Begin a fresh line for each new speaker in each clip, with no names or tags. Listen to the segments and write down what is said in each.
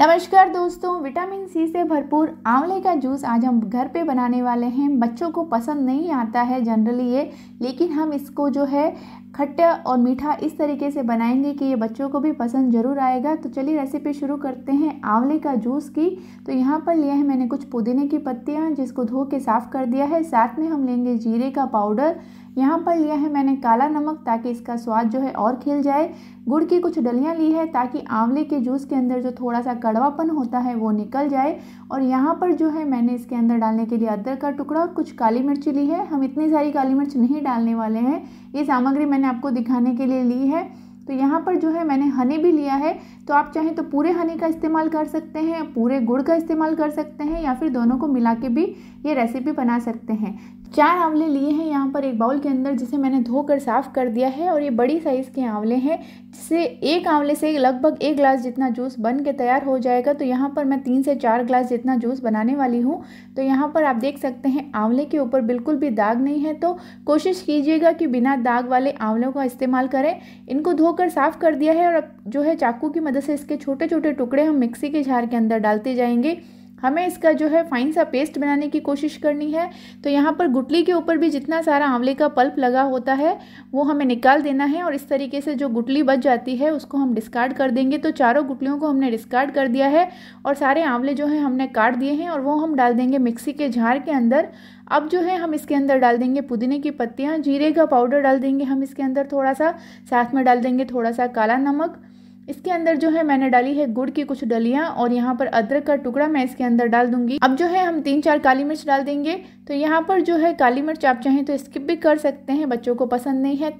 नमस्कार दोस्तों vitamin C से भरपूर आंवले का जूस आज हम घर पे बनाने वाले हैं बच्चों को पसंद नहीं आता है जनरली ये लेकिन हम इसको जो है खट्टा और मीठा इस तरीके से बनाएंगे कि ये बच्चों को भी पसंद ज़रूर आएगा तो चलिए रेसिपी शुरू करते हैं आंवले का जूस की तो यहाँ पर लिया है मैंने कुछ पुदीने की पत्तियाँ जिसको धो के साफ़ कर दिया है साथ में हम लेंगे जीरे का पाउडर यहाँ पर लिया है मैंने काला नमक ताकि इसका स्वाद जो है और खिल जाए गुड़ की कुछ डलियाँ ली है ताकि आंवले के जूस के अंदर जो थोड़ा सा कड़वापन होता है वो निकल जाए और यहाँ पर जो है मैंने इसके अंदर डालने के लिए अदरक का टुकड़ा और कुछ काली मिर्च ली है हम इतनी सारी काली मिर्च नहीं डालने वाले हैं ये सामग्री मैंने आपको दिखाने के लिए ली है तो यहाँ पर जो है मैंने हनी भी लिया है तो आप चाहें तो पूरे हनी का इस्तेमाल कर सकते हैं पूरे गुड़ का इस्तेमाल कर सकते हैं या फिर दोनों को मिला के भी ये रेसिपी बना सकते हैं चार आंवले लिए हैं यहाँ पर एक बाउल के अंदर जिसे मैंने धोकर साफ़ कर दिया है और ये बड़ी साइज़ के आंवले हैं जिससे एक आंवले से लगभग एक ग्लास जितना जूस बन के तैयार हो जाएगा तो यहाँ पर मैं तीन से चार ग्लास जितना जूस बनाने वाली हूँ तो यहाँ पर आप देख सकते हैं आंवले के ऊपर बिल्कुल भी दाग नहीं है तो कोशिश कीजिएगा कि बिना दाग वाले आंवलों का इस्तेमाल करें इनको धोकर साफ़ कर दिया है और अब जो है चाकू की मदद से इसके छोटे छोटे टुकड़े हम मिक्सी के झार के अंदर डालते जाएंगे हमें इसका जो है फाइन सा पेस्ट बनाने की कोशिश करनी है तो यहाँ पर गुटली के ऊपर भी जितना सारा आंवले का पल्प लगा होता है वो हमें निकाल देना है और इस तरीके से जो गुटली बच जाती है उसको हम डिस्कार्ड कर देंगे तो चारों गुटलियों को हमने डिस्कार्ड कर दिया है और सारे आंवले जो है हमने काट दिए हैं और वो हम डाल देंगे मिक्सी के झार के अंदर अब जो है हम इसके अंदर डाल देंगे पुदीने की पत्तियाँ जीरे का पाउडर डाल देंगे हम इसके अंदर थोड़ा सा साथ में डाल देंगे थोड़ा सा काला नमक इसके अंदर जो है मैंने डाली है गुड़ की कुछ डलियाँ और यहाँ पर अदरक का टुकड़ा मैं इसके अंदर डाल दूंगी अब जो है हम तीन चार काली मिर्च डाल देंगे तो यहाँ पर जो है काली मिर्च आप चाहें तो स्किप भी कर सकते हैं बच्चों को पसंद नहीं है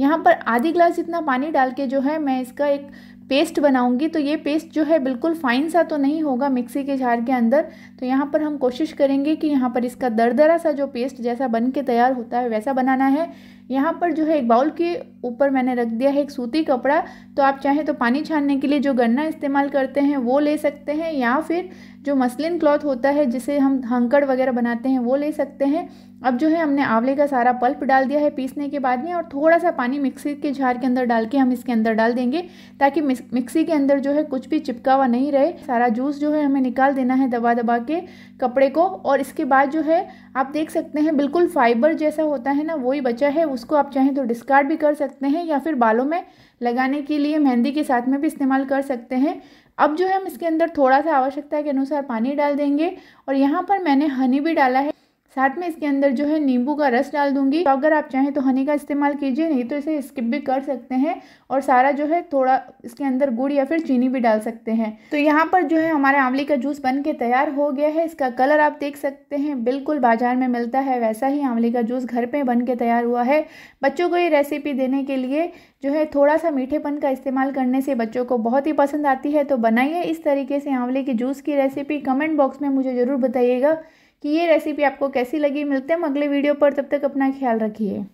यहाँ पर आधी ग्लास जितना पानी डाल के जो है मैं इसका एक पेस्ट बनाऊंगी तो ये पेस्ट जो है बिल्कुल फ़ाइन सा तो नहीं होगा मिक्सी के जार के अंदर तो यहाँ पर हम कोशिश करेंगे कि यहाँ पर इसका दरदरा सा जो पेस्ट जैसा बन के तैयार होता है वैसा बनाना है यहाँ पर जो है एक बाउल के ऊपर मैंने रख दिया है एक सूती कपड़ा तो आप चाहें तो पानी छानने के लिए जो गन्ना इस्तेमाल करते हैं वो ले सकते हैं या फिर जो मसलिन क्लॉथ होता है जिसे हम हंकड़ वगैरह बनाते हैं वो ले सकते हैं अब जो है हमने आंवले का सारा पल्प डाल दिया है पीसने के बाद में और थोड़ा सा पानी मिक्सी के झार के अंदर डाल के हम इसके अंदर डाल देंगे ताकि मिक्सी के अंदर जो है कुछ भी चिपका हुआ नहीं रहे सारा जूस जो है हमें निकाल देना है दबा दबा के कपड़े को और इसके बाद जो है आप देख सकते हैं बिल्कुल फाइबर जैसा होता है ना वही बचा है उसको आप चाहें तो डिस्कार्ड भी कर सकते हैं या फिर बालों में लगाने के लिए मेहंदी के साथ में भी इस्तेमाल कर सकते हैं अब जो है हम इसके अंदर थोड़ा सा आवश्यकता के अनुसार पानी डाल देंगे और यहाँ पर मैंने हनी भी डाला है साथ में इसके अंदर जो है नींबू का रस डाल दूंगी तो अगर आप चाहें तो हनी का इस्तेमाल कीजिए नहीं तो इसे स्किप भी कर सकते हैं और सारा जो है थोड़ा इसके अंदर गुड़ या फिर चीनी भी डाल सकते हैं तो यहाँ पर जो है हमारे आंवले का जूस बन के तैयार हो गया है इसका कलर आप देख सकते हैं बिल्कुल बाजार में मिलता है वैसा ही आंवले का जूस घर पर बन के तैयार हुआ है बच्चों को ये रेसिपी देने के लिए जो है थोड़ा सा मीठेपन का इस्तेमाल करने से बच्चों को बहुत ही पसंद आती है तो बनाइए इस तरीके से आंवले के जूस की रेसिपी कमेंट बॉक्स में मुझे ज़रूर बताइएगा कि ये रेसिपी आपको कैसी लगी मिलते हैं हम अगले वीडियो पर तब तक अपना ख्याल रखिए